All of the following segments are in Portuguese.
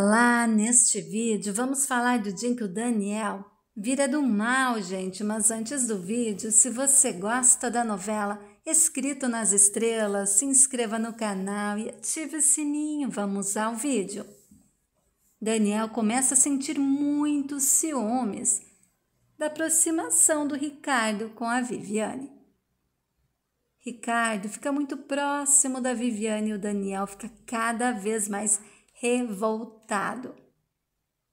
Olá, neste vídeo, vamos falar do dia em que o Daniel vira do mal, gente. Mas antes do vídeo, se você gosta da novela Escrito nas Estrelas, se inscreva no canal e ative o sininho. Vamos ao vídeo. Daniel começa a sentir muitos ciúmes da aproximação do Ricardo com a Viviane. Ricardo fica muito próximo da Viviane e o Daniel fica cada vez mais revoltado.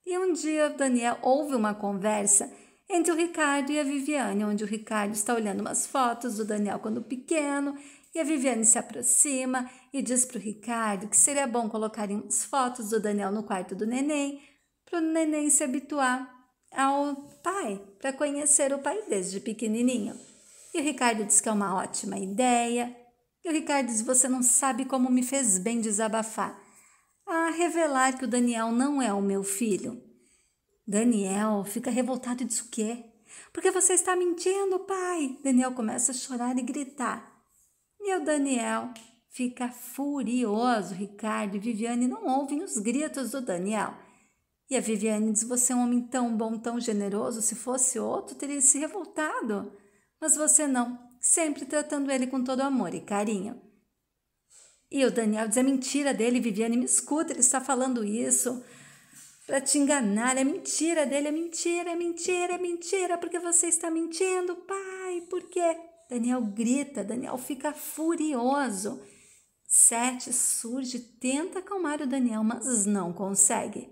E um dia, Daniel ouve uma conversa entre o Ricardo e a Viviane, onde o Ricardo está olhando umas fotos do Daniel quando pequeno e a Viviane se aproxima e diz para o Ricardo que seria bom colocar umas fotos do Daniel no quarto do neném para o neném se habituar ao pai, para conhecer o pai desde pequenininho. E o Ricardo diz que é uma ótima ideia. E o Ricardo diz: Você não sabe como me fez bem desabafar a revelar que o Daniel não é o meu filho. Daniel fica revoltado e diz o quê? Porque você está mentindo, pai! Daniel começa a chorar e gritar. E o Daniel fica furioso. Ricardo e Viviane não ouvem os gritos do Daniel. E a Viviane diz: Você é um homem tão bom, tão generoso. Se fosse outro, teria se revoltado. Mas você não, sempre tratando ele com todo amor e carinho. E o Daniel diz: é mentira dele, Viviane, me escuta, ele está falando isso para te enganar. É mentira dele, é mentira, é mentira, é mentira, porque você está mentindo, pai, por quê? Daniel grita, Daniel fica furioso. Sete surge, tenta acalmar o Daniel, mas não consegue.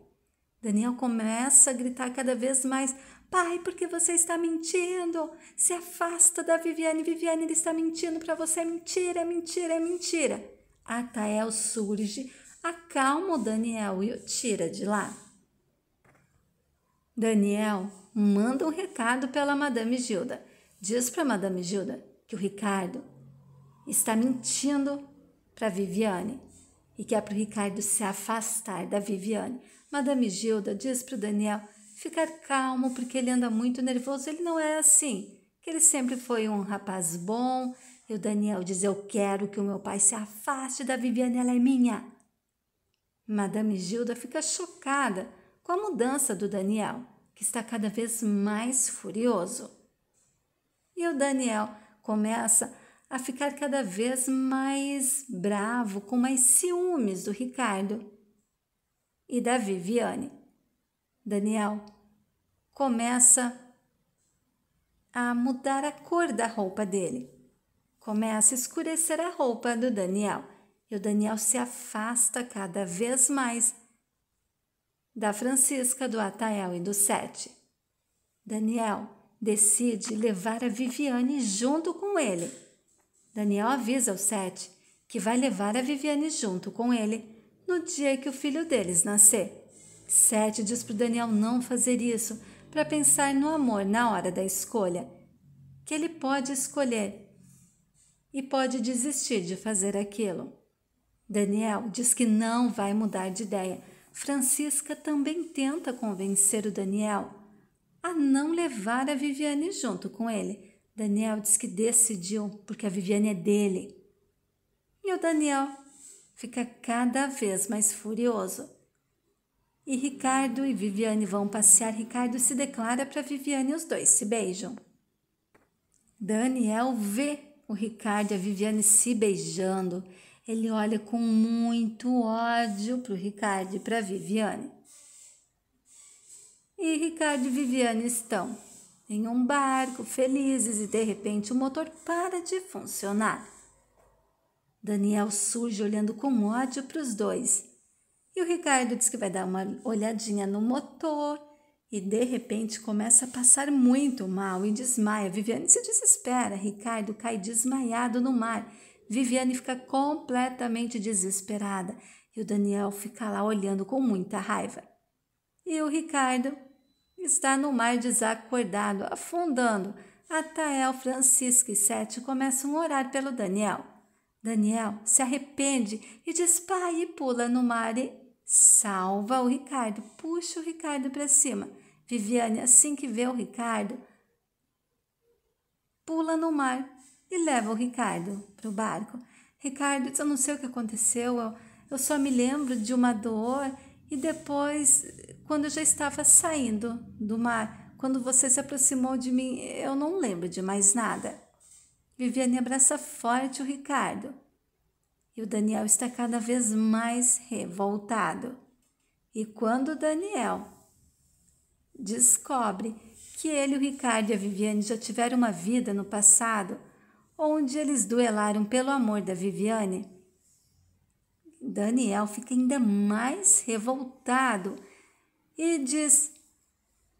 Daniel começa a gritar cada vez mais: Pai, por que você está mentindo? Se afasta da Viviane, Viviane, ele está mentindo para você. É mentira, é mentira, é mentira. Atael surge, acalma o Daniel e o tira de lá. Daniel manda um recado pela Madame Gilda. Diz para Madame Gilda que o Ricardo está mentindo para Viviane e que é para o Ricardo se afastar da Viviane. Madame Gilda diz para o Daniel ficar calmo porque ele anda muito nervoso. Ele não é assim, que ele sempre foi um rapaz bom, e o Daniel diz: Eu quero que o meu pai se afaste da Viviane, ela é minha. Madame Gilda fica chocada com a mudança do Daniel, que está cada vez mais furioso. E o Daniel começa a ficar cada vez mais bravo, com mais ciúmes do Ricardo e da Viviane. Daniel começa a mudar a cor da roupa dele. Começa a escurecer a roupa do Daniel e o Daniel se afasta cada vez mais da Francisca, do Atael e do Sete. Daniel decide levar a Viviane junto com ele. Daniel avisa o Sete que vai levar a Viviane junto com ele no dia que o filho deles nascer. Sete diz para Daniel não fazer isso, para pensar no amor na hora da escolha, que ele pode escolher e pode desistir de fazer aquilo. Daniel diz que não vai mudar de ideia. Francisca também tenta convencer o Daniel a não levar a Viviane junto com ele. Daniel diz que decidiu porque a Viviane é dele. E o Daniel fica cada vez mais furioso. E Ricardo e Viviane vão passear. Ricardo se declara para Viviane e os dois se beijam. Daniel vê o Ricardo e a Viviane se beijando. Ele olha com muito ódio para o Ricardo e para a Viviane. E Ricardo e Viviane estão em um barco, felizes, e de repente o motor para de funcionar. Daniel surge olhando com ódio para os dois. E o Ricardo diz que vai dar uma olhadinha no motor e de repente começa a passar muito mal e desmaia. Viviane se desespera, Ricardo cai desmaiado no mar. Viviane fica completamente desesperada e o Daniel fica lá olhando com muita raiva. E o Ricardo está no mar desacordado, afundando. Atael, Francisca e Sete começam a orar pelo Daniel. Daniel se arrepende e diz pai e pula no mar e salva o Ricardo, puxa o Ricardo para cima. Viviane, assim que vê o Ricardo, pula no mar e leva o Ricardo para o barco. Ricardo Eu não sei o que aconteceu, eu, eu só me lembro de uma dor. E depois, quando eu já estava saindo do mar, quando você se aproximou de mim, eu não lembro de mais nada. Viviane abraça forte o Ricardo. E o Daniel está cada vez mais revoltado. E quando o Daniel descobre que ele, o Ricardo e a Viviane já tiveram uma vida no passado onde eles duelaram pelo amor da Viviane. Daniel fica ainda mais revoltado e diz: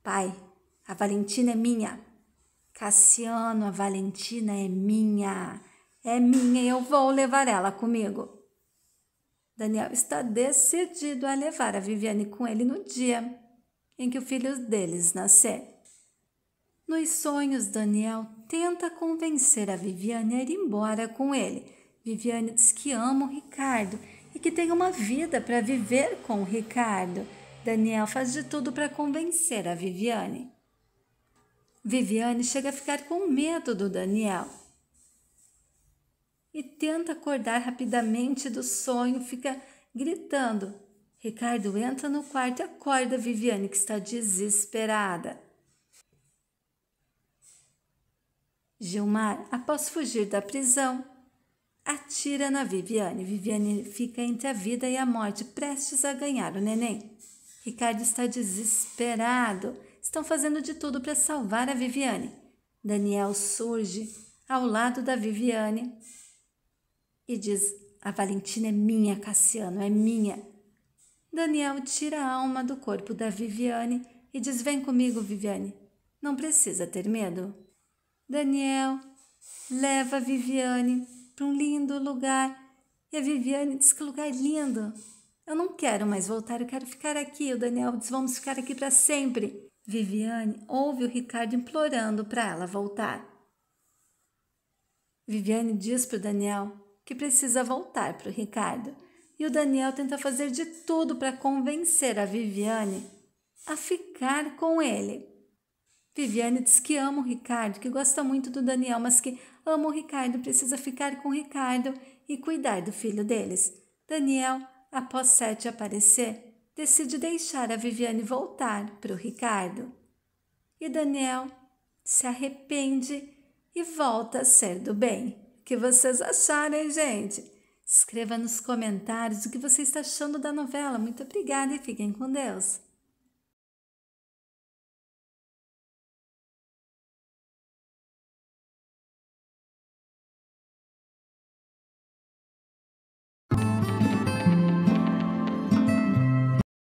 Pai, a Valentina é minha. Cassiano, a Valentina é minha. É minha e eu vou levar ela comigo. Daniel está decidido a levar a Viviane com ele no dia em que o filho deles nascer. Nos sonhos, Daniel tenta convencer a Viviane a ir embora com ele. Viviane diz que ama o Ricardo e que tem uma vida para viver com o Ricardo. Daniel faz de tudo para convencer a Viviane. Viviane chega a ficar com medo do Daniel e tenta acordar rapidamente do sonho, fica gritando: Ricardo entra no quarto e acorda Viviane, que está desesperada. Gilmar, após fugir da prisão, atira na Viviane. Viviane fica entre a vida e a morte, prestes a ganhar o neném. Ricardo está desesperado. Estão fazendo de tudo para salvar a Viviane. Daniel surge ao lado da Viviane e diz: A Valentina é minha, Cassiano, é minha. Daniel tira a alma do corpo da Viviane e diz: Vem comigo, Viviane. Não precisa ter medo. Daniel leva a Viviane para um lindo lugar e a Viviane diz: Que lugar lindo! Eu não quero mais voltar, eu quero ficar aqui. O Daniel diz: Vamos ficar aqui para sempre. Viviane ouve o Ricardo implorando para ela voltar. Viviane diz para o Daniel que precisa voltar para o Ricardo e o Daniel tenta fazer de tudo para convencer a Viviane a ficar com ele. Viviane diz que ama o Ricardo, que gosta muito do Daniel, mas que ama o Ricardo, precisa ficar com o Ricardo e cuidar do filho deles. Daniel, após Sete aparecer, decide deixar a Viviane voltar para o Ricardo. E Daniel se arrepende e volta a ser do bem. O que vocês acharem, gente? Escreva nos comentários o que você está achando da novela. Muito obrigada e fiquem com Deus!